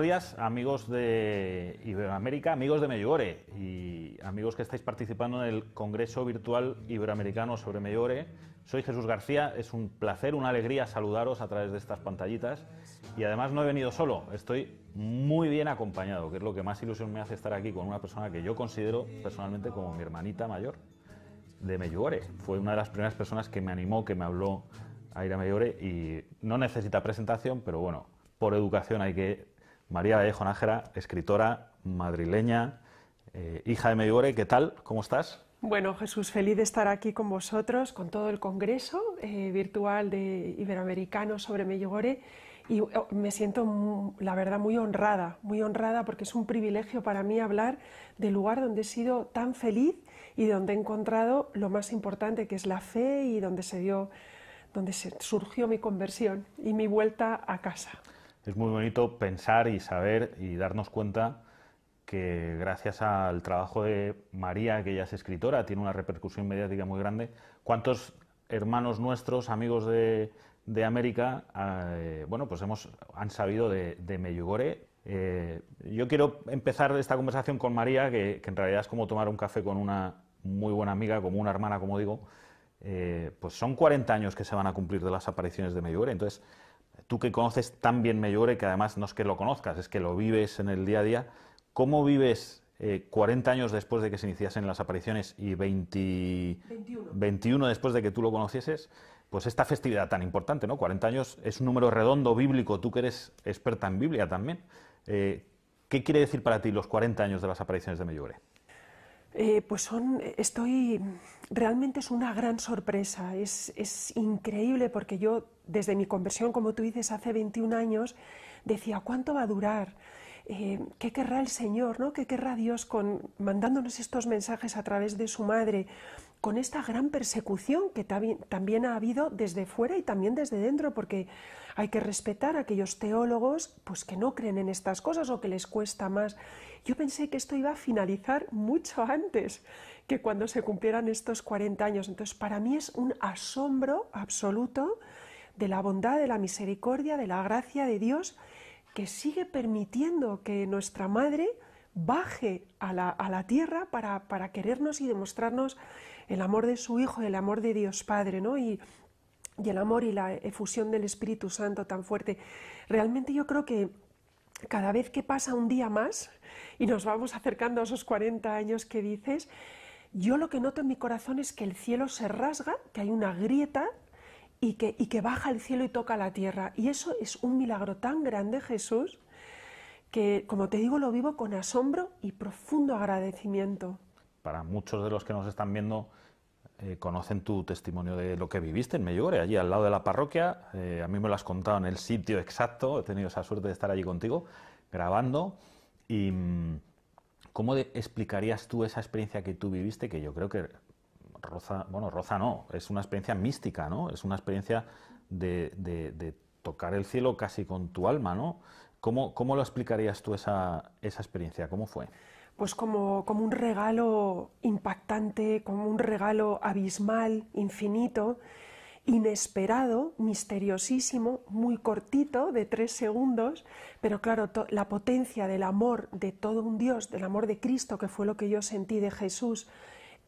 buenos días, amigos de Iberoamérica, amigos de mellore y amigos que estáis participando en el Congreso Virtual Iberoamericano sobre Mellore. Soy Jesús García, es un placer, una alegría saludaros a través de estas pantallitas y además no he venido solo, estoy muy bien acompañado, que es lo que más ilusión me hace estar aquí con una persona que yo considero personalmente como mi hermanita mayor de Mellore. Fue una de las primeras personas que me animó, que me habló a ir a y no necesita presentación, pero bueno, por educación hay que María Vallejo Nájera, escritora madrileña, eh, hija de Medjugorje. ¿Qué tal? ¿Cómo estás? Bueno, Jesús, feliz de estar aquí con vosotros, con todo el congreso eh, virtual de Iberoamericano sobre Medjugorje. Y oh, me siento, mm, la verdad, muy honrada, muy honrada porque es un privilegio para mí hablar del lugar donde he sido tan feliz y donde he encontrado lo más importante, que es la fe y donde se dio, donde se surgió mi conversión y mi vuelta a casa es muy bonito pensar y saber y darnos cuenta que gracias al trabajo de María, que ella es escritora, tiene una repercusión mediática muy grande, cuántos hermanos nuestros, amigos de, América, ah, eh, bueno, pues hemos, han sabido de, de eh, yo quiero empezar esta conversación con María, que, en realidad es como tomar un café con una muy buena amiga, como una hermana, como digo. Eh, pues son 40 años que se van a cumplir de las apariciones de Meyugore. Entonces, Tú que conoces tan bien Mellore, que además no es que lo conozcas, es que lo vives en el día a día, ¿cómo vives 40 eh, años después de que se iniciasen las apariciones y 21. después de que tú lo conocieses, pues esta festividad tan importante, ¿no? 40 años es un número redondo bíblico, tú que eres experta en Biblia también. Eh, ¿Qué quiere decir para ti los 40 años de las apariciones de Mellore? Eh, pues son, estoy, realmente es una gran sorpresa, es, es, increíble porque yo desde mi conversión, como tú dices, hace 21 años, decía, ¿cuánto va a durar? Eh, qué querrá el Señor, ¿no? qué querrá Dios con, mandándonos estos mensajes a través de su madre, con esta gran persecución que también ha habido desde fuera y también desde dentro, porque hay que respetar a aquellos teólogos pues, que no creen en estas cosas o que les cuesta más. Yo pensé que esto iba a finalizar mucho antes que cuando se cumplieran estos 40 años. Entonces, para mí es un asombro absoluto de la bondad, de la misericordia, de la gracia de Dios que sigue permitiendo que nuestra madre baje a la, tierra para, querernos y demostrarnos el amor de su Hijo, el amor de Dios Padre, ¿no? Y, y el amor y la efusión del Espíritu Santo tan fuerte. Realmente yo creo que cada vez que pasa un día más y nos vamos acercando a esos 40 años que dices, yo lo que noto en mi corazón es que el cielo se rasga, que hay una grieta y que, baja al cielo y toca la tierra. Y eso es un milagro tan grande, Jesús, que, como te digo, lo vivo con asombro y profundo agradecimiento. Para muchos de los que nos están viendo, eh, conocen tu testimonio de lo que viviste en Mellore, allí al lado de la parroquia. Eh, a mí me lo has contado en el sitio exacto, he tenido esa suerte de estar allí contigo, grabando. ¿Y mm, cómo explicarías tú esa experiencia que tú viviste, que yo creo que roza, bueno, roza no, es una experiencia mística, ¿no? Es una experiencia de, tocar el cielo casi con tu alma, ¿no? ¿Cómo, lo explicarías tú esa, experiencia? ¿Cómo fue? Pues como un regalo impactante, como un regalo abismal, infinito, inesperado, misteriosísimo, muy cortito, de tres segundos, pero claro, la potencia del amor de todo un Dios, del amor de Cristo, que fue lo que yo sentí de Jesús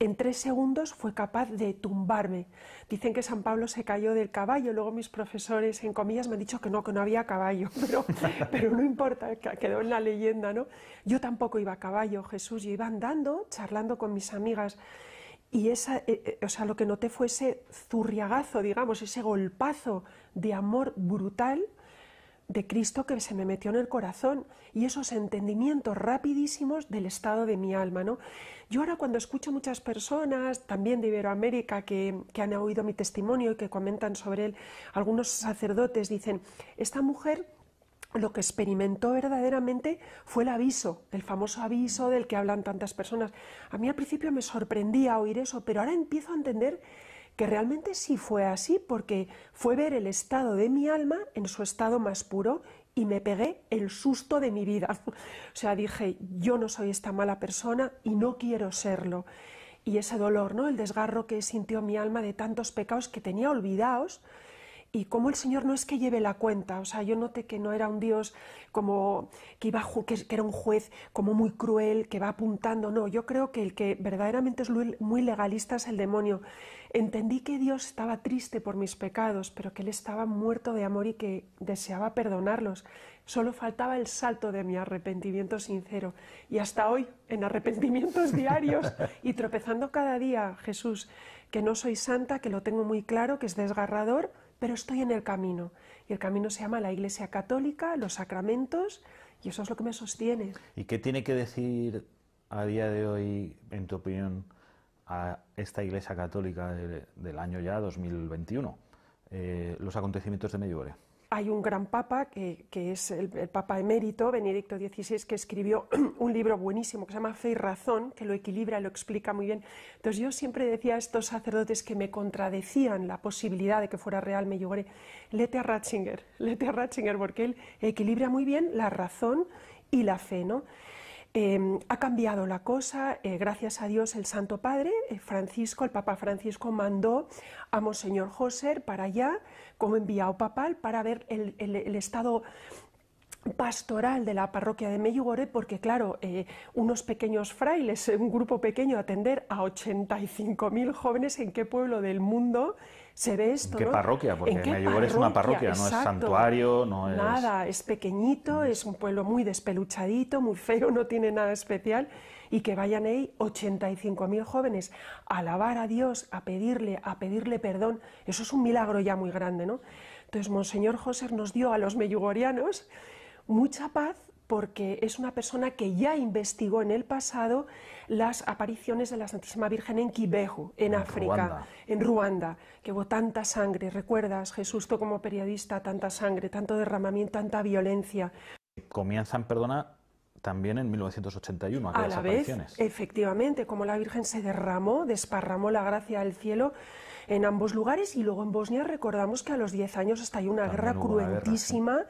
en tres segundos fue capaz de tumbarme. Dicen que San Pablo se cayó del caballo, luego mis profesores, en comillas, me han dicho que no, que no había caballo, pero, no importa, quedó en la leyenda, ¿no? Yo tampoco iba a caballo, Jesús, yo iba andando, charlando con mis amigas. Y esa, eh, eh, o sea, lo que noté fue ese zurriagazo, digamos, ese golpazo de amor brutal de Cristo que se me metió en el corazón y esos entendimientos rapidísimos del estado de mi alma. ¿no? Yo ahora cuando escucho muchas personas, también de Iberoamérica, que han oído mi testimonio y que comentan sobre él, algunos sacerdotes dicen, esta mujer lo que experimentó verdaderamente fue el aviso, el famoso aviso del que hablan tantas personas. A mí al principio me sorprendía oír eso, pero ahora empiezo a entender que realmente sí fue así, porque fue ver el estado de mi alma en su estado más puro y me pegué el susto de mi vida. o sea, dije, yo no soy esta mala persona y no quiero serlo. Y ese dolor, ¿no? El desgarro que sintió mi alma de tantos pecados que tenía olvidados, y cómo el Señor no es que lleve la cuenta, o sea, yo noté que no era un Dios como que iba que, era un juez como muy cruel que va apuntando, no, yo creo que el que verdaderamente es muy legalista es el demonio, Entendí que Dios estaba triste por mis pecados, pero que Él estaba muerto de amor y que deseaba perdonarlos. Solo faltaba el salto de mi arrepentimiento sincero. Y hasta hoy, en arrepentimientos diarios y tropezando cada día, Jesús, que no soy santa, que lo tengo muy claro, que es desgarrador, pero estoy en el camino. Y el camino se llama la Iglesia Católica, los sacramentos, y eso es lo que me sostiene. ¿Y qué tiene que decir a día de hoy, en tu opinión? a esta Iglesia Católica del año ya 2021, eh, los acontecimientos de Medjugorje? Hay un gran papa, que, es el, papa emérito, Benedicto XVI, que escribió un libro buenísimo que se llama Fe y Razón, que lo equilibra, lo explica muy bien. Entonces yo siempre decía a estos sacerdotes que me contradecían la posibilidad de que fuera real Medjugorje, lete a Ratzinger, lete a Ratzinger, porque él equilibra muy bien la razón y la fe, ¿no? Em, ha cambiado la cosa, eh, gracias a Dios el Santo Padre, eh, Francisco, el Papa Francisco mandó a Monseñor José para allá como enviado papal para ver el, estado pastoral de la parroquia de Meyugore, porque claro, eh, unos pequeños frailes, un grupo pequeño atender a 85.000 jóvenes en qué pueblo del mundo qué parroquia? Porque ¿En es una parroquia, no es santuario, no es. Nada, es pequeñito, mm. es un pueblo muy despeluchadito, muy feo, no tiene nada especial. Y que vayan ahí 85.000 jóvenes a alabar a Dios, a pedirle, a pedirle perdón. Eso es un milagro ya muy grande, ¿no? Entonces, Monseñor José nos dio a los meyugorianos mucha paz porque es una persona que ya investigó en el pasado las apariciones de la Santísima Virgen en Quibejo, en, África, en Ruanda, que hubo tanta sangre, recuerdas, Jesús, tú como periodista, tanta sangre, tanto derramamiento, tanta violencia. Comienzan, perdona, también en 1981 a la Vez, efectivamente, como la Virgen se derramó, desparramó la gracia del cielo en ambos lugares y luego en Bosnia recordamos que a los 10 años estalló una guerra cruentísima.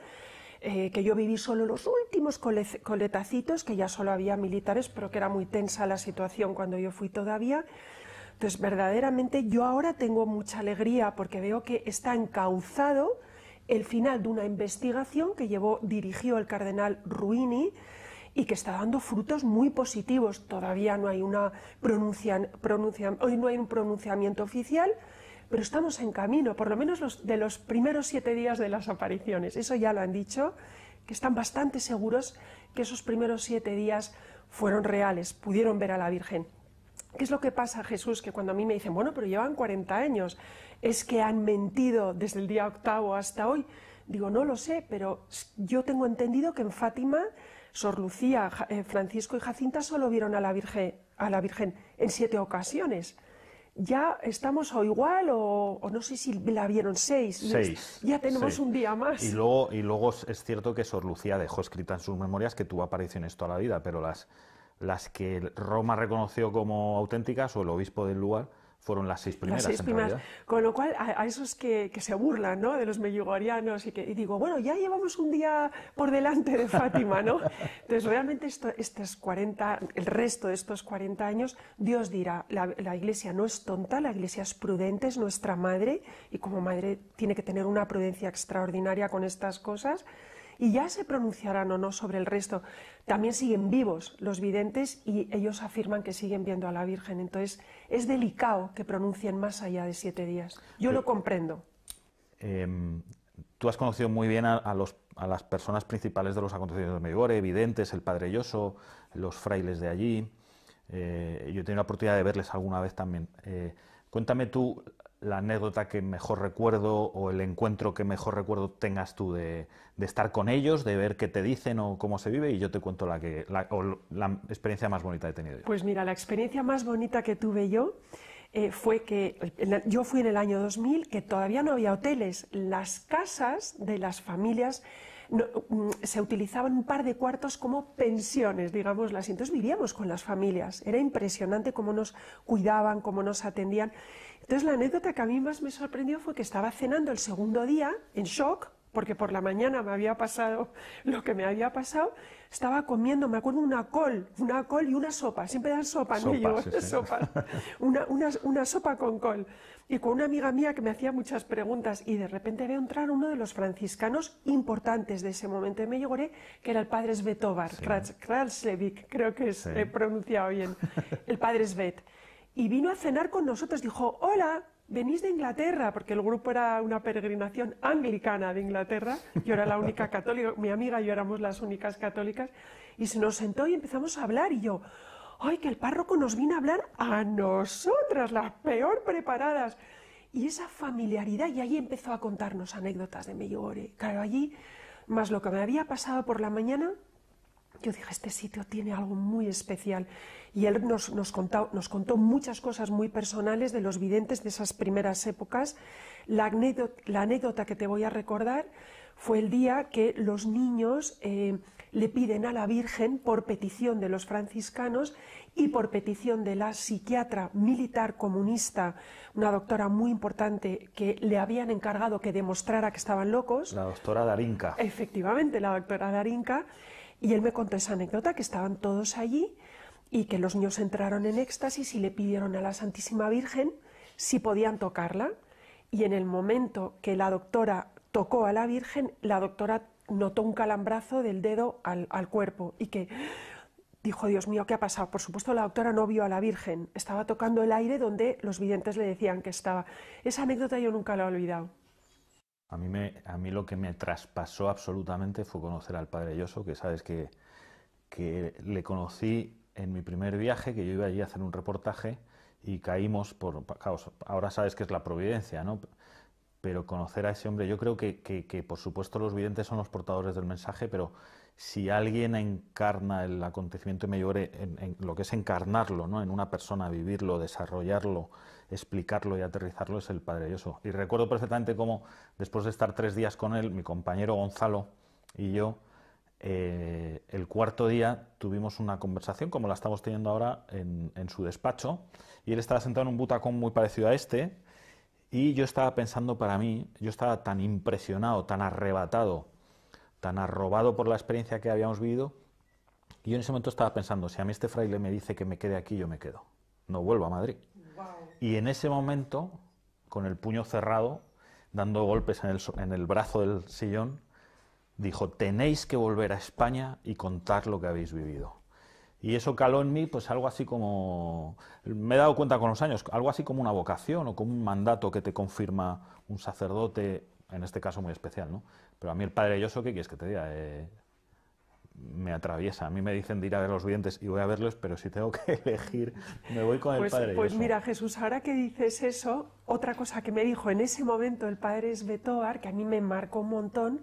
Eh, que yo viví solo los últimos coletacitos, que ya solo había militares, pero que era muy tensa la situación cuando yo fui todavía. Entonces, verdaderamente yo ahora tengo mucha alegría porque veo que está encauzado el final de una investigación que dirigió el cardenal Ruini y que está dando frutos muy positivos. Todavía no hay, una hoy no hay un pronunciamiento oficial, pero estamos en camino, por lo menos de los primeros siete días de las apariciones. Eso ya lo han dicho, que están bastante seguros que esos primeros siete días fueron reales, pudieron ver a la Virgen. ¿Qué es lo que pasa, Jesús? Que cuando a mí me dicen, bueno, pero llevan 40 años, es que han mentido desde el día octavo hasta hoy. Digo, no lo sé, pero yo tengo entendido que en Fátima, Sor Lucía, eh, Francisco y Jacinta solo vieron a la Virgen en siete ocasiones ya estamos o igual o, no sé si la vieron seis. ya tenemos un día más. Y luego, y luego es cierto que Sor Lucía dejó escrita en sus memorias que tuvo apariciones toda la vida, pero las, las que Roma reconoció como auténticas o el obispo del lugar fueron las seis primeras. Con lo cual, a, esos que, se burlan ¿no? de los meyugorianos y que digo, bueno, ya llevamos un día por delante de Fátima, ¿no? Entonces, realmente estas estos 40, el resto de estos 40 años, Dios dirá, la Iglesia no es tonta, la Iglesia es prudente, es nuestra madre y como madre tiene que tener una prudencia extraordinaria con estas cosas y ya se pronunciarán o no sobre el resto. También siguen vivos los videntes y ellos afirman que siguen viendo a la Virgen. Entonces es delicado que pronuncien más allá de siete días. Yo lo comprendo. Em, tú has conocido muy bien a, las personas principales de los acontecimientos de Medjugorje, videntes, el Padre Yoso, los frailes de allí. Eh, yo he tenido la oportunidad de verles alguna vez también. Eh, cuéntame tú la anécdota que mejor recuerdo o el encuentro que mejor recuerdo tengas tú de, estar con ellos, de ver qué te dicen o cómo se vive y yo te cuento la, que, la, experiencia más bonita que he tenido Pues mira, la experiencia más bonita que tuve yo eh, fue que yo fui en el año 2000, que todavía no había hoteles, las casas de las familias... Mm, se utilizaban un par de cuartos como pensiones, digámoslas. Entonces vivíamos con las familias. Era impresionante cómo nos cuidaban, cómo nos atendían. Entonces la anécdota que a mí más me sorprendió fue que estaba cenando el segundo día en shock, porque por la mañana me había pasado lo que me había pasado, estaba comiendo, me acuerdo, una col, una col y una sopa, siempre dan sopa, ¿no? una, sopa con col. Y con una amiga mía que me hacía muchas preguntas y de repente veo entrar uno de los franciscanos importantes de ese momento y me que era el padre Svetovar, sí. creo que es, he pronunciado bien, el padre Svet y vino a cenar con nosotros. Dijo, hola, venís de Inglaterra, porque el grupo era una peregrinación anglicana de Inglaterra. Yo era la única católica, mi amiga y yo éramos las únicas católicas. Y se nos sentó y empezamos a hablar y yo, ay, que el párroco nos vino a hablar a nosotras, las peor preparadas. Y esa familiaridad, y ahí empezó a contarnos anécdotas de Medjugorje. Eh, claro, allí, más lo que me había pasado por la mañana, yo dije, este sitio tiene algo muy especial. Y él nos, nos, contó, muchas cosas muy personales de los videntes de esas primeras épocas. La anécdota, que te voy a recordar fue el día que los niños eh, le piden a la Virgen, por petición de los franciscanos y por petición de la psiquiatra militar comunista, una doctora muy importante que le habían encargado que demostrara que estaban locos. La doctora Darinka. Efectivamente, la doctora Darinka y él me contó esa anécdota, que estaban todos allí y que los niños entraron en éxtasis y le pidieron a la Santísima Virgen si podían tocarla. Y en el momento que la doctora tocó a la Virgen, la doctora notó un calambrazo del dedo al, al cuerpo y que dijo, Dios mío, ¿qué ha pasado? Por supuesto, la doctora no vio a la Virgen, estaba tocando el aire donde los videntes le decían que estaba. Esa anécdota yo nunca la he olvidado. A mí, me, a mí lo que me traspasó absolutamente fue conocer al padre Yoso, que sabes que, que le conocí en mi primer viaje, que yo iba allí a hacer un reportaje y caímos por... ahora sabes que es la providencia, ¿no? pero conocer a ese hombre, yo creo que, por supuesto los videntes son los portadores del mensaje, pero si alguien encarna el acontecimiento mayor en, en lo que es encarnarlo, ¿no? en una persona, vivirlo, desarrollarlo, explicarlo y aterrizarlo, es el Padre Y recuerdo perfectamente cómo después de estar tres días con él, mi compañero Gonzalo y yo, eh, el cuarto día tuvimos una conversación, como la estamos teniendo ahora, en, en su despacho, y él estaba sentado en un butacón muy parecido a este, y yo estaba pensando para mí, yo estaba tan impresionado, tan arrebatado, tan arrobado por la experiencia que habíamos vivido, y yo en ese momento estaba pensando, si a mí este fraile me dice que me quede aquí, yo me quedo, no vuelvo a Madrid. Y en ese momento, con el puño cerrado, dando golpes en el brazo del sillón, dijo, tenéis que volver a España y contar lo que habéis vivido. Y eso caló en mí, pues algo así como, me he dado cuenta con los años, algo así como una vocación o como un mandato que te confirma un sacerdote, en este caso muy especial, ¿no? Pero a mí el Padre Yoso, ¿qué quieres que te diga? Eh, me atraviesa. A mí me dicen de ir a ver los videntes y voy a verlos, pero si tengo que elegir, me voy con el pues, Padre. Pues mira, Jesús, ahora que dices eso, otra cosa que me dijo en ese momento el Padre Esbetoar, que a mí me marcó un montón,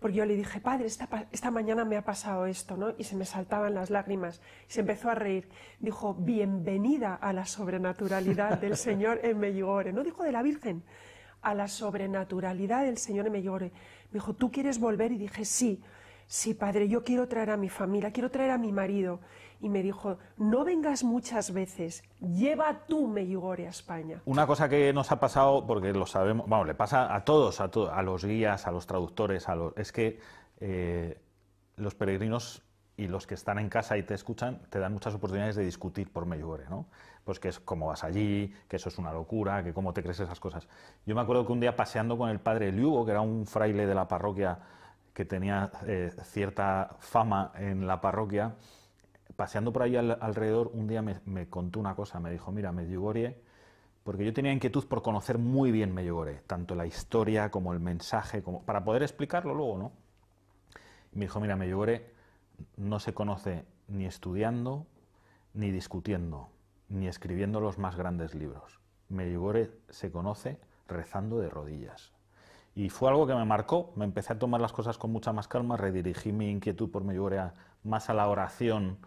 porque yo le dije, padre, esta, mañana me ha pasado esto, ¿no? Y se me saltaban las lágrimas. Y se empezó a reír. Dijo, bienvenida a la sobrenaturalidad del Señor en Mellore. No dijo de la Virgen, a la sobrenaturalidad del Señor en Mellore. Me dijo, ¿tú quieres volver? Y dije, sí, sí, padre, yo quiero traer a mi familia, quiero traer a mi marido y me dijo, no vengas muchas veces, lleva tú Medjugorje a España. Una cosa que nos ha pasado, porque lo sabemos, vamos, le pasa a todos, a, los guías, a los traductores, es que eh, los peregrinos y los que están en casa y te escuchan, te dan muchas oportunidades de discutir por Medjugorje, ¿no? Pues que es cómo vas allí, que eso es una locura, que cómo te crees esas cosas. Yo me acuerdo que un día paseando con el padre Liugo, que era un fraile de la parroquia que tenía eh, cierta fama en la parroquia, paseando por ahí alrededor, un día me, contó una cosa, me dijo, mira, Medjugorje, porque yo tenía inquietud por conocer muy bien Medjugorje, tanto la historia como el mensaje, como para poder explicarlo luego, ¿no? me dijo, mira, Medjugorje no se conoce ni estudiando, ni discutiendo, ni escribiendo los más grandes libros. Medjugorje se conoce rezando de rodillas. Y fue algo que me marcó, me empecé a tomar las cosas con mucha más calma, redirigí mi inquietud por Medjugorje más a la oración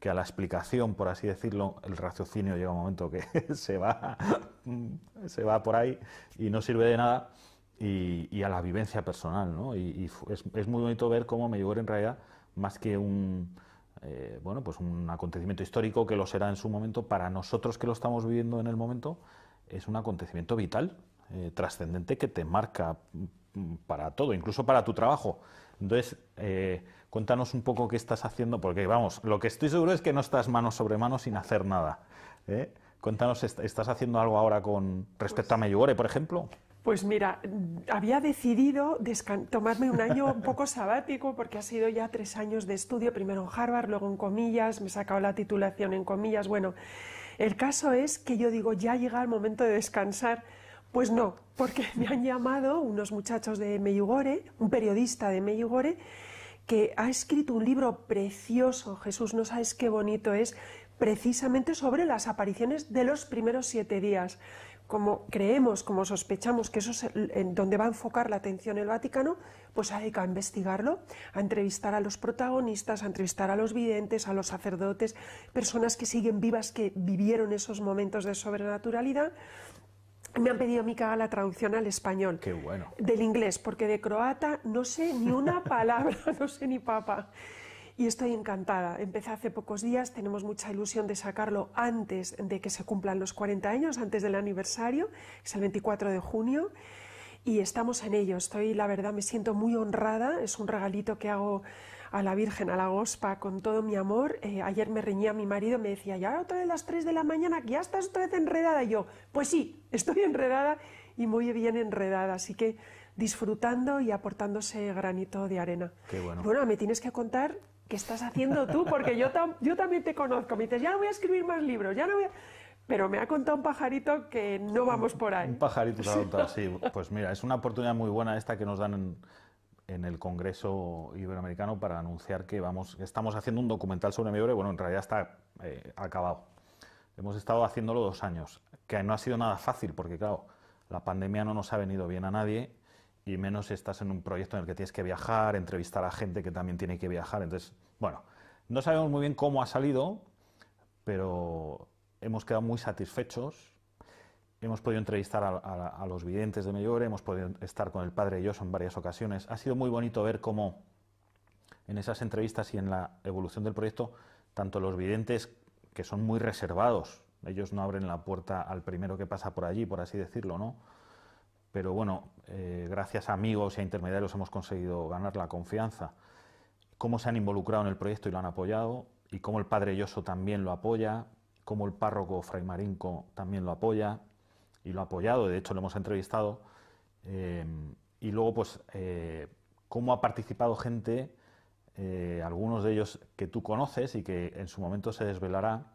que a la explicación, por así decirlo, el raciocinio llega un momento que se va, mm, se va por ahí y no sirve de nada, y, a la vivencia personal. ¿no? Y, es, muy bonito ver cómo Medjugorje en realidad, más que un, eh, bueno, pues un acontecimiento histórico que lo será en su momento, para nosotros que lo estamos viviendo en el momento, es un acontecimiento vital, eh, trascendente, que te marca mm, para todo, incluso para tu trabajo. Entonces, eh, cuéntanos un poco qué estás haciendo, porque vamos, lo que estoy seguro es que no estás mano sobre mano sin hacer nada. ¿eh? Cuéntanos, ¿estás haciendo algo ahora con respecto a pues Meyugore, por ejemplo? Pues mira, mm, había decidido tomarme un año un poco sabático porque ha sido ya tres años de estudio, primero en Harvard, luego en comillas, me he sacado la titulación en comillas. Bueno, el caso es que yo digo, ya llega el momento de descansar. Pues no, porque me han llamado unos muchachos de Meyugore, un periodista de Meyugore, que ha escrito un libro precioso, Jesús, no sabes qué bonito es, precisamente sobre las apariciones de los primeros siete días. Como creemos, como sospechamos que eso es en donde va a enfocar la atención el Vaticano, pues hay que investigarlo, a entrevistar a los protagonistas, a entrevistar a los videntes, a los sacerdotes, personas que siguen vivas, que vivieron esos momentos de sobrenaturalidad me han pedido a mí que la traducción al español. Qué bueno. Del inglés, porque de croata no sé ni una palabra, no sé ni papa. Y estoy encantada. Empecé hace pocos días, tenemos mucha ilusión de sacarlo antes de que se cumplan los 40 años, antes del aniversario, que es el 24 de junio y estamos en ello. Estoy, la verdad, me siento muy honrada. Es un regalito que hago a la Virgen, a la Gospa, con todo mi amor. Eh, ayer me reñía mi marido, me decía, ya otra vez las 3 de la mañana, ya estás otra vez enredada. Y yo, pues sí, estoy enredada y muy bien enredada, así que disfrutando y aportándose granito de arena. bueno. me tienes que contar qué estás haciendo tú, porque yo, yo también te conozco. Me dices, ya no voy a escribir más libros, ya no voy a... Pero me ha contado un pajarito que no vamos por ahí. Un pajarito sí. Pues mira, es una oportunidad muy buena esta que nos dan... En en el Congreso Iberoamericano para anunciar que vamos, estamos haciendo un documental sobre mi bueno, en realidad está eh, acabado. Hemos estado haciéndolo dos años, que no ha sido nada fácil porque claro, la pandemia no nos ha venido bien a nadie y menos estás en un proyecto en el que tienes que viajar, entrevistar a gente que también tiene que viajar. Entonces, bueno, no sabemos muy bien cómo ha salido, pero hemos quedado muy satisfechos hemos podido entrevistar a, los videntes de Mellore, hemos podido estar con el padre Yoso en varias ocasiones. Ha sido muy bonito ver cómo en esas entrevistas y en la evolución del proyecto, tanto los videntes, que son muy reservados, ellos no abren la puerta al primero que pasa por allí, por así decirlo, ¿no? Pero bueno, eh, gracias a amigos y a intermediarios hemos conseguido ganar la confianza. Cómo se han involucrado en el proyecto y lo han apoyado, y cómo el padre Yoso también lo apoya, cómo el párroco Fray también lo apoya, y lo ha apoyado, de hecho lo hemos entrevistado. Em, y luego, pues, eh, cómo ha participado gente, eh, algunos de ellos que tú conoces y que en su momento se desvelará,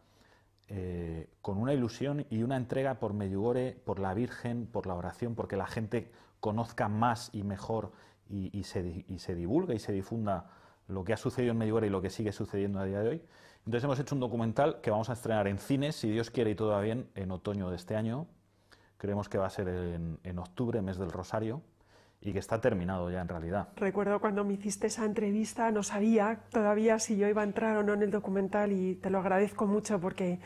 eh, con una ilusión y una entrega por Medjugorje, por la Virgen, por la oración, porque la gente conozca más y mejor y, se, y se y se difunda lo que ha sucedido en Medjugorje y lo que sigue sucediendo a día de hoy. Entonces hemos hecho un documental que vamos a estrenar en cines, si Dios quiere y todo va bien, en otoño de este año, creemos que va a ser en, octubre, mes del Rosario, y que está terminado ya en realidad. Recuerdo cuando me hiciste esa entrevista, no sabía todavía si yo iba a entrar o no en el documental y te lo agradezco mucho porque,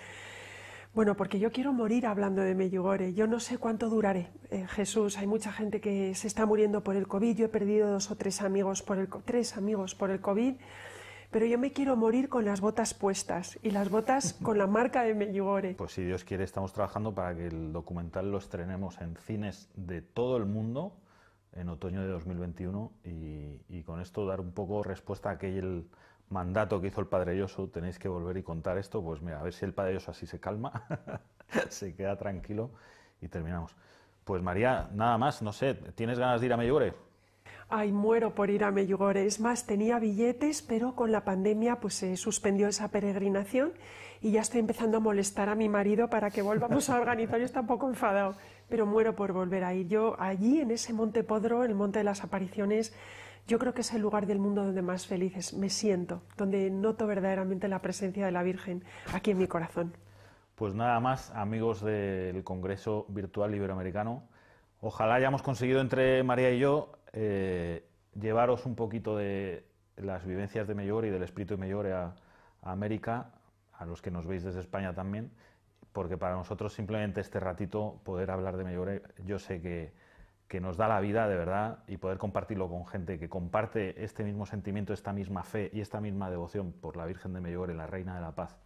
bueno, porque yo quiero morir hablando de Meyugore. Yo no sé cuánto duraré. Eh, Jesús, hay mucha gente que se está muriendo por el COVID. Yo he perdido dos o tres amigos por el tres amigos por el COVID pero yo me quiero morir con las botas puestas y las botas con la marca de Melligore. Pues si Dios quiere, estamos trabajando para que el documental lo estrenemos en cines de todo el mundo en otoño de 2021 y, con esto dar un poco respuesta a aquel mandato que hizo el Padre Yoso, tenéis que volver y contar esto, pues mira, a ver si el Padre Yoso así se calma, se queda tranquilo y terminamos. Pues María, nada más, no sé, ¿tienes ganas de ir a Mellore? Ay, muero por ir a Meyugore. Es más, tenía billetes, pero con la pandemia pues se suspendió esa peregrinación y ya estoy empezando a molestar a mi marido para que volvamos a organizar. Yo está un poco enfadado, pero muero por volver a ir. Yo allí, en ese Monte Podro, el Monte de las Apariciones, yo creo que es el lugar del mundo donde más felices me siento, donde noto verdaderamente la presencia de la Virgen aquí en mi corazón. Pues nada más, amigos del Congreso Virtual Iberoamericano. Ojalá hayamos conseguido entre María y yo eh, llevaros un poquito de las vivencias de Mellore y del espíritu de Mellore a, América, a los que nos veis desde España también, porque para nosotros simplemente este ratito poder hablar de Mellore, eh, yo sé que, que nos da la vida de verdad y poder compartirlo con gente que comparte este mismo sentimiento, esta misma fe y esta misma devoción por la Virgen de Mellore, la Reina de la Paz,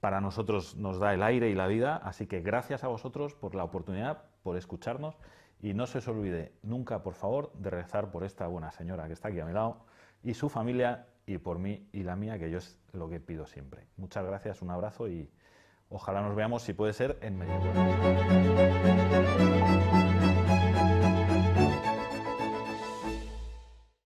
para nosotros nos da el aire y la vida, así que gracias a vosotros por la oportunidad, por escucharnos y no se os olvide nunca, por favor, de rezar por esta buena señora que está aquí a mi lado y su familia y por mí y la mía, que yo es lo que pido siempre. Muchas gracias, un abrazo y ojalá nos veamos, si puede ser, en Medellín.